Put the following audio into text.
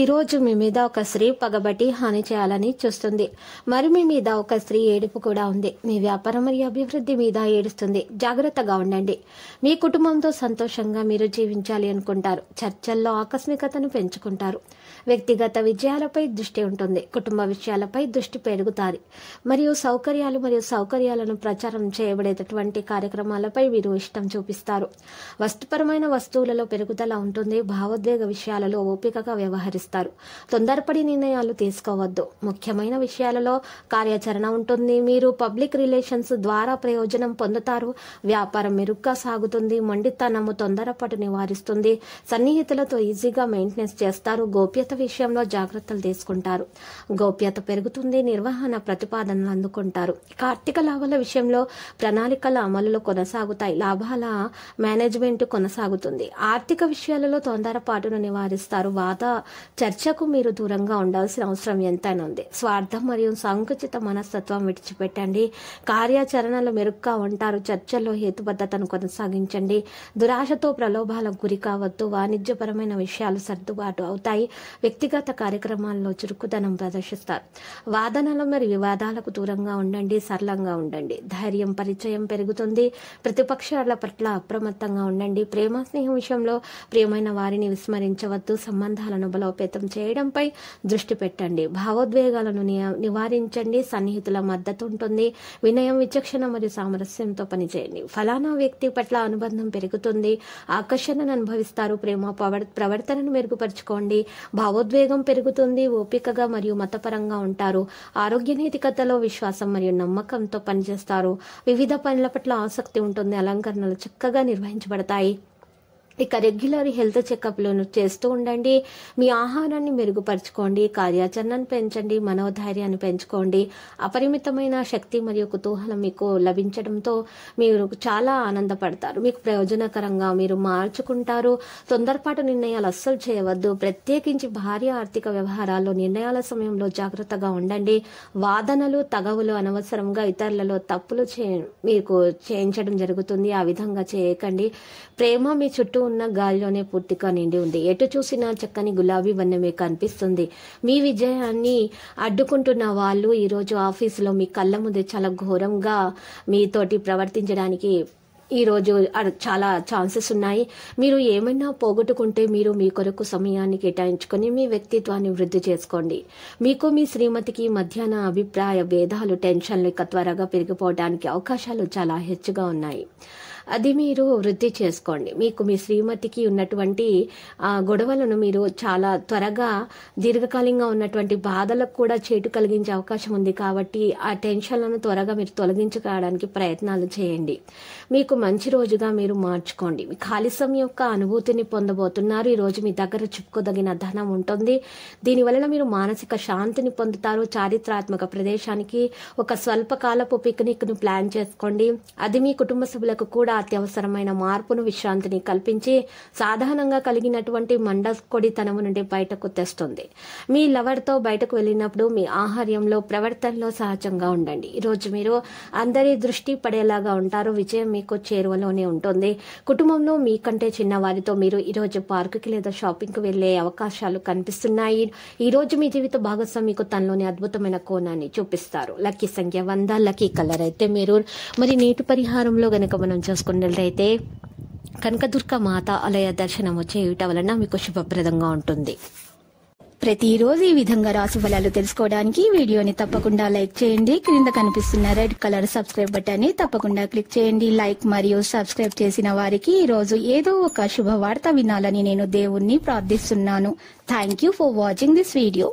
ఈరోజు మీ మీద ఒక స్త్రీ పగబట్టి హాని చేయాలని చూస్తుంది మరి మీ మీద ఒక స్త్రీ ఏడుపు కూడా ఉంది మీ వ్యాపారం మరియు అభివృద్ధి మీద ఏడుస్తుంది జాగ్రత్తగా ఉండండి మీ కుటుంబంతో సంతోషంగా మీరు జీవించాలి అనుకుంటారు చర్చల్లో ఆకస్మికతను పెంచుకుంటారు వ్యక్తిగత విజయాలపై దృష్టి ఉంటుంది కుటుంబ విషయాలపై దృష్టి పెరుగుతారు మరియు సౌకర్యాలు మరియు సౌకర్యాలను ప్రచారం చేయబడేటటువంటి కార్యక్రమాలపై వీరు ఇష్టం చూపిస్తారు వస్తుపరమైన వస్తువులలో పెరుగుదల ఉంటుంది భావోద్వేగ విషయాలలో ఓపికగా వ్యవహరిస్తారు తొందరపడి నిర్ణయాలు తీసుకోవద్దు ముఖ్యమైన విషయాలలో కార్యాచరణ ఉంటుంది మీరు పబ్లిక్ రిలేషన్స్ ద్వారా ప్రయోజనం పొందుతారు వ్యాపారం మెరుగ్గా సాగుతుంది మండితనము తొందరపాటు నివారిస్తుంది సన్నిహితులతో ఈజీగా మెయింటెనెన్స్ చేస్తారు గోప్యత విషయంలో జాగ్రత్తలు తీసుకుంటారు గోప్యత పెరుగుతుంది నిర్వహణ ప్రతిపాదనలు అందుకుంటారు ఆర్థిక లాభాల విషయంలో ప్రణాళికల అమలులో కొనసాగుతాయి లాభాల మేనేజ్మెంట్ కొనసాగుతుంది ఆర్థిక విషయాలలో తొందరపాటును నివారిస్తారు వాద చర్చకు మీరు దూరంగా ఉండాల్సిన అవసరం ఎంతైనా ఉంది స్వార్థం మరియు సంకుచిత మనస్తత్వం విడిచిపెట్టండి కార్యాచరణలు మెరుగ్గా ఉంటారు చర్చల్లో హేతుబద్ధతను కొనసాగించండి దురాశతో ప్రలోభాలకు గురి కావద్దు వాణిజ్యపరమైన విషయాలు సర్దుబాటు అవుతాయి వ్యక్తిగత కార్యక్రమాల్లో చురుకుదనం ప్రదర్శిస్తారు వాదనలు మరి వివాదాలకు దూరంగా ఉండండి సరళంగా ఉండండి ధైర్యం పరిచయం పెరుగుతుంది ప్రతిపక్షాల పట్ల అప్రమత్తంగా ఉండండి ప్రేమ స్నేహం విషయంలో ప్రియమైన వారిని విస్మరించవద్దు సంబంధాలను బలోపేతం చేయడంపై దృష్టి పెట్టండి భావోద్వేగాలను నివారించండి సన్నిహితుల మద్దతు ఉంటుంది వినయం విచక్షణ మరియు సామరస్యంతో పనిచేయండి ఫలానా వ్యక్తి పట్ల అనుబంధం పెరుగుతుంది ఆకర్షణను అనుభవిస్తారు ప్రేమ ప్రవర్తనను మెరుగుపరుచుకోండి భావ భావోద్వేగం పెరుగుతుంది ఓపికగా మరియు మతపరంగా ఉంటారు ఆరోగ్య నైతికతలో విశ్వాసం మరియు నమ్మకంతో పనిచేస్తారు వివిధ పనుల పట్ల ఆసక్తి ఉంటుంది అలంకరణలు చక్కగా నిర్వహించబడతాయి ఇక రెగ్యులర్ హెల్త్ చెకప్లను చేస్తూ ఉండండి మీ ఆహారాన్ని మెరుగుపరచుకోండి కార్యాచరణను పెంచండి మనోధైర్యాన్ని పెంచుకోండి అపరిమితమైన శక్తి మరియు కుతూహలం మీకు లభించడంతో మీరు చాలా ఆనందపడతారు మీకు ప్రయోజనకరంగా మీరు మార్చుకుంటారు తొందరపాటు నిర్ణయాలు అస్సలు చేయవద్దు ప్రత్యేకించి భారీ ఆర్థిక వ్యవహారాల్లో నిర్ణయాల సమయంలో జాగ్రత్తగా ఉండండి వాదనలు తగవులు అనవసరంగా ఇతరులలో తప్పులు చే మీకు చేయించడం జరుగుతుంది ఆ విధంగా చేయకండి ప్రేమ మీ చుట్టూ ఉన్న గాలిలోనే పూర్తిగా నిండి ఉంది ఎటు చూసినా చక్కని గులాబీ వన్నమే కనిపిస్తుంది మీ విజయాన్ని అడ్డుకుంటున్న వాళ్ళు ఈరోజు ఆఫీసులో మీ కళ్ళ ముందే చాలా ఘోరంగా మీతోటి ప్రవర్తించడానికి ఈరోజు చాలా ఛాన్సెస్ ఉన్నాయి మీరు ఏమైనా పోగొట్టుకుంటే మీరు మీ కొరకు సమయాన్ని కేటాయించుకొని మీ వ్యక్తిత్వాన్ని వృద్ధి చేసుకోండి మీకు మీ శ్రీమతికి మధ్యాహ్న అభిప్రాయ భేదాలు టెన్షన్లు ఇక త్వరగా పెరిగిపోవడానికి అవకాశాలు చాలా హెచ్చుగా ఉన్నాయి అది మీరు వృద్ధి చేసుకోండి మీకు మీ శ్రీమతికి ఉన్నటువంటి గొడవలను మీరు చాలా త్వరగా దీర్ఘకాలంగా ఉన్నటువంటి బాధలకు కూడా చేటు కలిగించే అవకాశం ఉంది కాబట్టి ఆ టెన్షన్లను త్వరగా మీరు తొలగించుకోవడానికి ప్రయత్నాలు చేయండి మీకు మంచి రోజుగా మీరు మార్చుకోండి సమయం యొక్క అనుభూతిని పొందబోతున్నారు ఈరోజు మీ దగ్గర చెప్పుకోదగిన ధనం ఉంటుంది దీనివలన మీరు మానసిక శాంతిని పొందుతారు చారిత్రాత్మక ప్రదేశానికి ఒక స్వల్పకాలపు ను ప్లాన్ చేసుకోండి అది మీ కుటుంబ సభ్యులకు కూడా కూడా అత్యవసరమైన మార్పును విశ్రాంతిని కల్పించి సాధారణంగా కలిగినటువంటి కొడితనము నుండి బయటకు తెస్తుంది మీ లవర్తో బయటకు వెళ్ళినప్పుడు మీ ఆహార్యంలో ప్రవర్తనలో సహజంగా ఉండండి ఈరోజు మీరు అందరి దృష్టి పడేలాగా ఉంటారు విజయం మీకు చేరువలోనే ఉంటుంది కుటుంబంలో మీకంటే చిన్నవారితో మీరు ఈరోజు పార్కుకి లేదా షాపింగ్కి వెళ్ళే అవకాశాలు కనిపిస్తున్నాయి ఈరోజు మీ జీవిత భాగస్వామి మీకు తనలోని అద్భుతమైన కోణాన్ని చూపిస్తారు లక్కీ సంఖ్య వంద లక్కీ కలర్ అయితే మీరు మరి నీటి పరిహారంలో గనక మనం చూస్తాం చేసుకున్నట్లయితే కనకదుర్గ మాత ఆలయ దర్శనం వచ్చేయుట వలన మీకు శుభప్రదంగా ఉంటుంది ప్రతిరోజు ఈ విధంగా రాశి ఫలాలు తెలుసుకోవడానికి వీడియోని తప్పకుండా లైక్ చేయండి క్రింద కనిపిస్తున్న రెడ్ కలర్ సబ్స్క్రైబ్ ని తప్పకుండా క్లిక్ చేయండి లైక్ మరియు సబ్స్క్రైబ్ చేసిన వారికి ఈరోజు ఏదో ఒక శుభవార్త వినాలని నేను దేవుణ్ణి ప్రార్థిస్తున్నాను thank you for watching this video